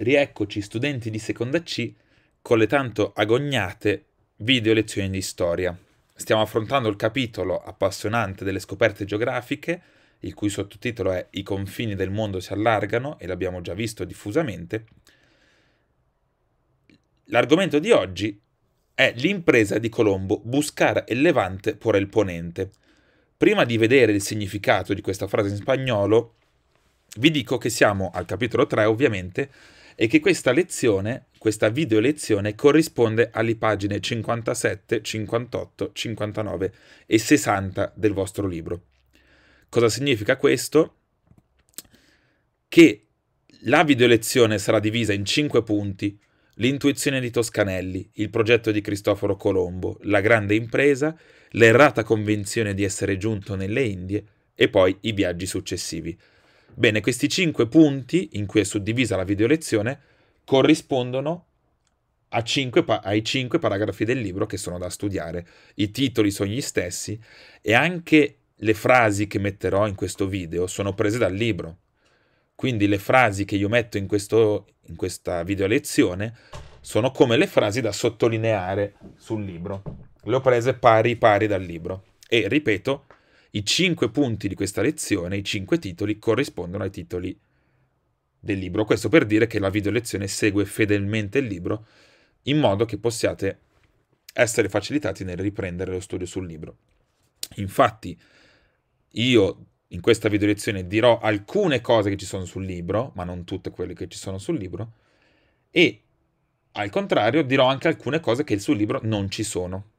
rieccoci studenti di seconda C con le tanto agognate video lezioni di storia. Stiamo affrontando il capitolo appassionante delle scoperte geografiche, il cui sottotitolo è I confini del mondo si allargano e l'abbiamo già visto diffusamente. L'argomento di oggi è l'impresa di Colombo, buscar il Levante por el Ponente. Prima di vedere il significato di questa frase in spagnolo, vi dico che siamo al capitolo 3 ovviamente e che questa lezione, questa video lezione, corrisponde alle pagine 57, 58, 59 e 60 del vostro libro. Cosa significa questo? Che la video lezione sarà divisa in 5 punti, l'intuizione di Toscanelli, il progetto di Cristoforo Colombo, la grande impresa, l'errata convinzione di essere giunto nelle Indie e poi i viaggi successivi. Bene, questi cinque punti in cui è suddivisa la videolezione corrispondono cinque pa- ai cinque paragrafi del libro che sono da studiare. I titoli sono gli stessi e anche le frasi che metterò in questo video sono prese dal libro. Quindi le frasi che io metto in, questo, in questa videolezione sono come le frasi da sottolineare sul libro. Le ho prese pari pari dal libro. E ripeto, i cinque punti di questa lezione, i cinque titoli, corrispondono ai titoli del libro. Questo per dire che la video lezione segue fedelmente il libro in modo che possiate essere facilitati nel riprendere lo studio sul libro. Infatti, io in questa video lezione dirò alcune cose che ci sono sul libro, ma non tutte quelle che ci sono sul libro, e al contrario dirò anche alcune cose che sul libro non ci sono.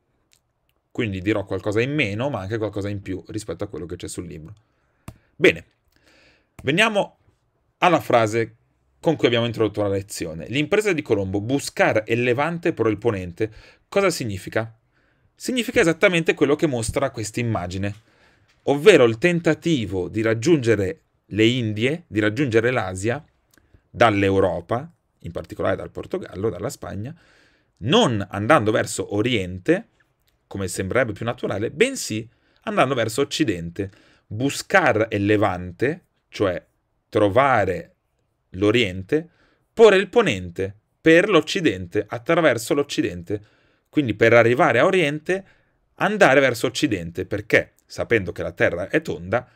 Quindi dirò qualcosa in meno, ma anche qualcosa in più rispetto a quello che c'è sul libro. Bene, veniamo alla frase con cui abbiamo introdotto la lezione. L'impresa di Colombo, buscar il levante per il ponente, cosa significa? Significa esattamente quello che mostra questa immagine, ovvero il tentativo di raggiungere le Indie, di raggiungere l'Asia dall'Europa, in particolare dal Portogallo, dalla Spagna, non andando verso Oriente, come sembrerebbe più naturale, bensì andando verso occidente. Buscar e levante, cioè trovare l'Oriente, porre il ponente per l'Occidente, attraverso l'Occidente. Quindi per arrivare a Oriente, andare verso Occidente, perché, sapendo che la Terra è tonda,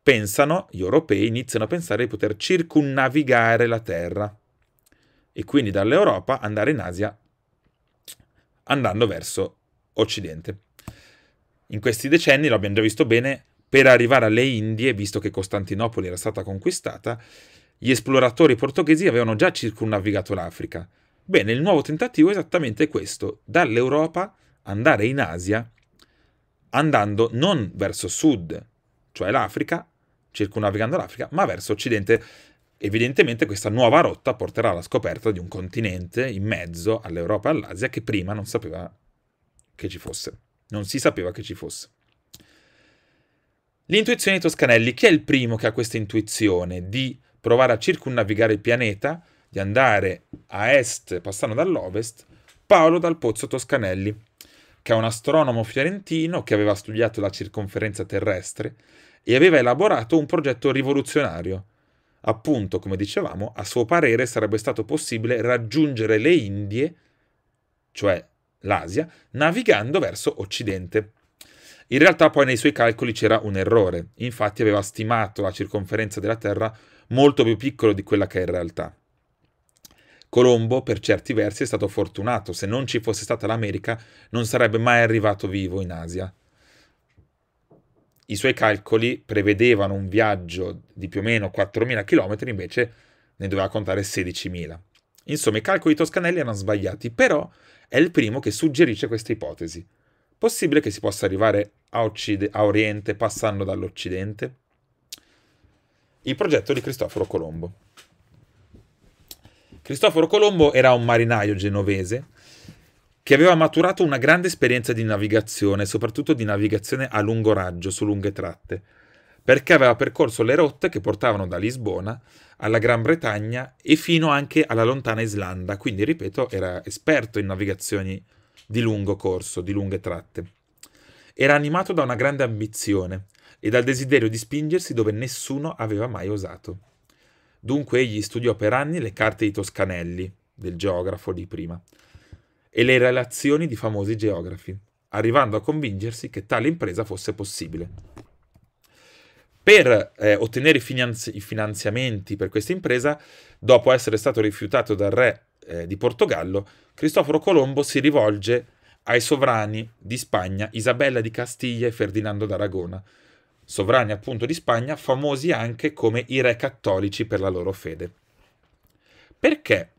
pensano, gli europei iniziano a pensare di poter circunnavigare la Terra e quindi dall'Europa andare in Asia andando verso Occidente. In questi decenni, l'abbiamo già visto bene, per arrivare alle Indie, visto che Costantinopoli era stata conquistata, gli esploratori portoghesi avevano già circunnavigato l'Africa. Bene, il nuovo tentativo è esattamente questo, dall'Europa andare in Asia, andando non verso sud, cioè l'Africa, circunnavigando l'Africa, ma verso occidente. Evidentemente questa nuova rotta porterà alla scoperta di un continente in mezzo all'Europa e all'Asia che prima non sapeva che ci fosse. Non si sapeva che ci fosse. L'intuizione di Toscanelli, chi è il primo che ha questa intuizione di provare a circunnavigare il pianeta, di andare a est passando dall'ovest? Paolo dal Pozzo Toscanelli, che è un astronomo fiorentino che aveva studiato la circonferenza terrestre e aveva elaborato un progetto rivoluzionario. Appunto, come dicevamo, a suo parere sarebbe stato possibile raggiungere le Indie, cioè l'Asia, navigando verso occidente. In realtà poi nei suoi calcoli c'era un errore, infatti aveva stimato la circonferenza della Terra molto più piccola di quella che è in realtà. Colombo, per certi versi, è stato fortunato, se non ci fosse stata l'America non sarebbe mai arrivato vivo in Asia. I suoi calcoli prevedevano un viaggio di più o meno 4.000 km, invece ne doveva contare 16.000. Insomma, i calcoli Toscanelli erano sbagliati, però è il primo che suggerisce questa ipotesi. Possibile che si possa arrivare a, Occide a Oriente passando dall'Occidente? Il progetto di Cristoforo Colombo. Cristoforo Colombo era un marinaio genovese che aveva maturato una grande esperienza di navigazione, soprattutto di navigazione a lungo raggio, su lunghe tratte perché aveva percorso le rotte che portavano da Lisbona alla Gran Bretagna e fino anche alla lontana Islanda, quindi ripeto era esperto in navigazioni di lungo corso, di lunghe tratte. Era animato da una grande ambizione e dal desiderio di spingersi dove nessuno aveva mai osato. Dunque egli studiò per anni le carte di Toscanelli, del geografo di prima, e le relazioni di famosi geografi, arrivando a convincersi che tale impresa fosse possibile. Per eh, ottenere finanzi- i finanziamenti per questa impresa, dopo essere stato rifiutato dal re eh, di Portogallo, Cristoforo Colombo si rivolge ai sovrani di Spagna Isabella di Castiglia e Ferdinando d'Aragona, sovrani appunto di Spagna famosi anche come i re cattolici per la loro fede. Perché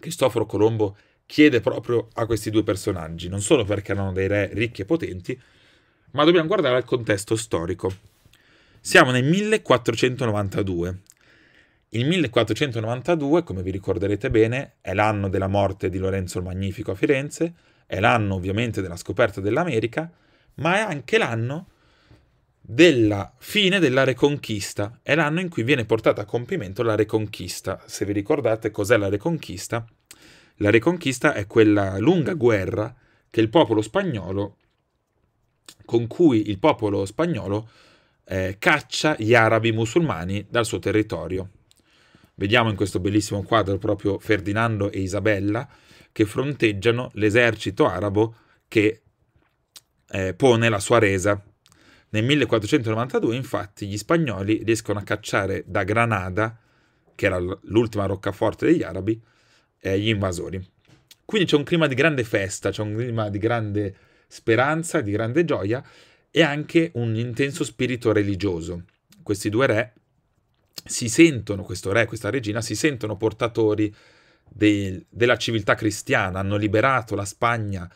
Cristoforo Colombo chiede proprio a questi due personaggi, non solo perché erano dei re ricchi e potenti, ma dobbiamo guardare al contesto storico. Siamo nel 1492. Il 1492, come vi ricorderete bene, è l'anno della morte di Lorenzo il Magnifico a Firenze, è l'anno ovviamente della scoperta dell'America, ma è anche l'anno della fine della Reconquista, è l'anno in cui viene portata a compimento la Reconquista. Se vi ricordate cos'è la Reconquista, la Reconquista è quella lunga guerra che il popolo spagnolo, con cui il popolo spagnolo eh, caccia gli arabi musulmani dal suo territorio. Vediamo in questo bellissimo quadro proprio Ferdinando e Isabella che fronteggiano l'esercito arabo che eh, pone la sua resa. Nel 1492 infatti gli spagnoli riescono a cacciare da Granada, che era l'ultima roccaforte degli arabi, eh, gli invasori. Quindi c'è un clima di grande festa, c'è un clima di grande speranza, di grande gioia e anche un intenso spirito religioso. Questi due re si sentono, questo re e questa regina, si sentono portatori del, della civiltà cristiana, hanno liberato la Spagna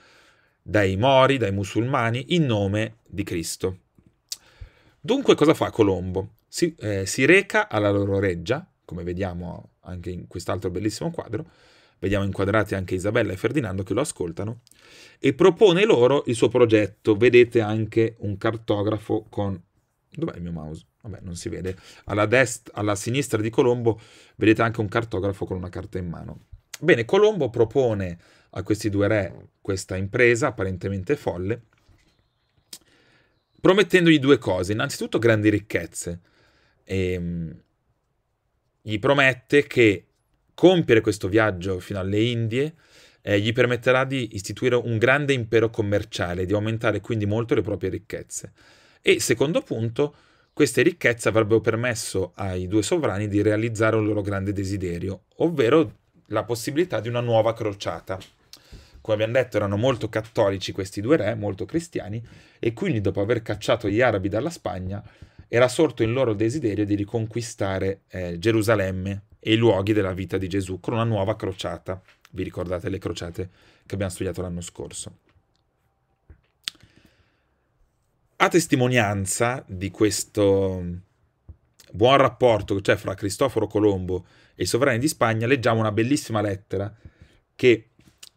dai mori, dai musulmani, in nome di Cristo. Dunque cosa fa Colombo? Si, eh, si reca alla loro reggia, come vediamo anche in quest'altro bellissimo quadro, vediamo inquadrati anche Isabella e Ferdinando che lo ascoltano, e propone loro il suo progetto. Vedete anche un cartografo con... Dov'è il mio mouse? Vabbè, non si vede. Alla, dest... alla sinistra di Colombo vedete anche un cartografo con una carta in mano. Bene, Colombo propone a questi due re questa impresa apparentemente folle, promettendogli due cose. Innanzitutto grandi ricchezze. E, ehm, gli promette che Compiere questo viaggio fino alle Indie eh, gli permetterà di istituire un grande impero commerciale, di aumentare quindi molto le proprie ricchezze. E secondo punto, queste ricchezze avrebbero permesso ai due sovrani di realizzare un loro grande desiderio, ovvero la possibilità di una nuova crociata. Come abbiamo detto, erano molto cattolici questi due re, molto cristiani, e quindi dopo aver cacciato gli arabi dalla Spagna, era sorto il loro desiderio di riconquistare eh, Gerusalemme, e i luoghi della vita di Gesù con una nuova crociata. Vi ricordate le crociate che abbiamo studiato l'anno scorso? A testimonianza di questo buon rapporto che c'è cioè, fra Cristoforo Colombo e i sovrani di Spagna, leggiamo una bellissima lettera che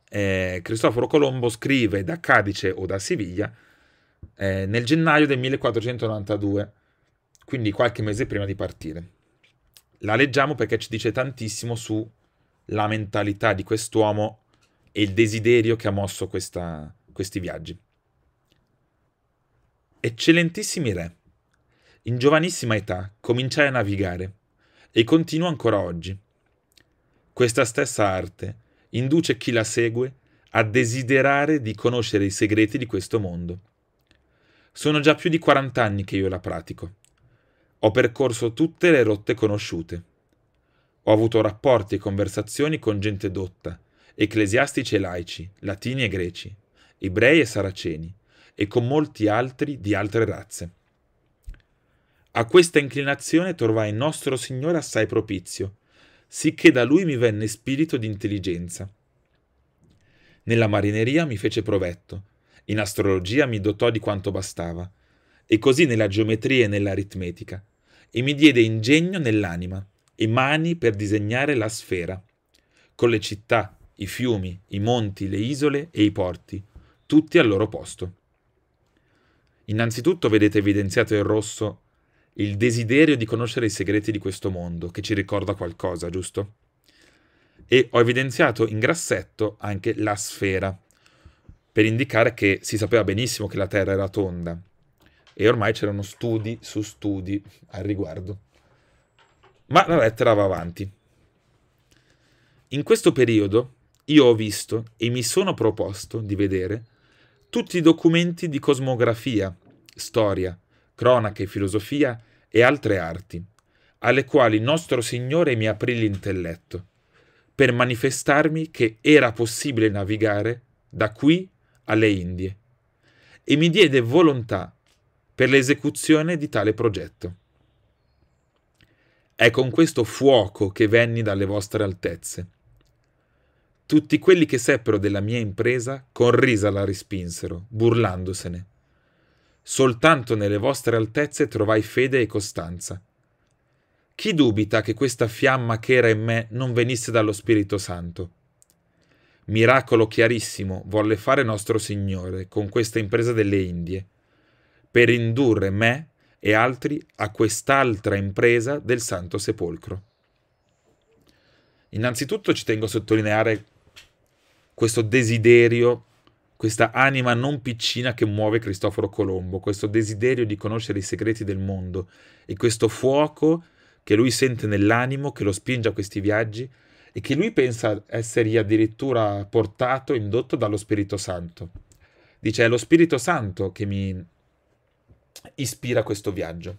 eh, Cristoforo Colombo scrive da Cadice o da Siviglia eh, nel gennaio del 1492, quindi qualche mese prima di partire la leggiamo perché ci dice tantissimo sulla mentalità di quest'uomo e il desiderio che ha mosso questa, questi viaggi. Eccellentissimi re, in giovanissima età cominciai a navigare e continuo ancora oggi. Questa stessa arte induce chi la segue a desiderare di conoscere i segreti di questo mondo. Sono già più di 40 anni che io la pratico ho percorso tutte le rotte conosciute. Ho avuto rapporti e conversazioni con gente dotta, ecclesiastici e laici, latini e greci, ebrei e saraceni, e con molti altri di altre razze. A questa inclinazione trovai il nostro Signore assai propizio, sicché da lui mi venne spirito di intelligenza. Nella marineria mi fece provetto, in astrologia mi dotò di quanto bastava, e così nella geometria e nell'aritmetica, e mi diede ingegno nell'anima e mani per disegnare la sfera, con le città, i fiumi, i monti, le isole e i porti, tutti al loro posto. Innanzitutto vedete evidenziato in rosso il desiderio di conoscere i segreti di questo mondo, che ci ricorda qualcosa, giusto? E ho evidenziato in grassetto anche la sfera, per indicare che si sapeva benissimo che la Terra era tonda, e ormai c'erano studi su studi al riguardo. Ma la lettera va avanti. In questo periodo io ho visto e mi sono proposto di vedere tutti i documenti di cosmografia, storia, cronache, filosofia e altre arti, alle quali nostro Signore mi aprì l'intelletto, per manifestarmi che era possibile navigare da qui alle Indie, e mi diede volontà per l'esecuzione di tale progetto. È con questo fuoco che venni dalle vostre altezze. Tutti quelli che seppero della mia impresa con risa la respinsero, burlandosene. Soltanto nelle vostre altezze trovai fede e costanza. Chi dubita che questa fiamma che era in me non venisse dallo Spirito Santo? Miracolo chiarissimo volle fare nostro Signore con questa impresa delle Indie, per indurre me e altri a quest'altra impresa del Santo Sepolcro. Innanzitutto ci tengo a sottolineare questo desiderio, questa anima non piccina che muove Cristoforo Colombo, questo desiderio di conoscere i segreti del mondo e questo fuoco che lui sente nell'animo, che lo spinge a questi viaggi e che lui pensa essergli addirittura portato, indotto dallo Spirito Santo. Dice, è lo Spirito Santo che mi ispira questo viaggio.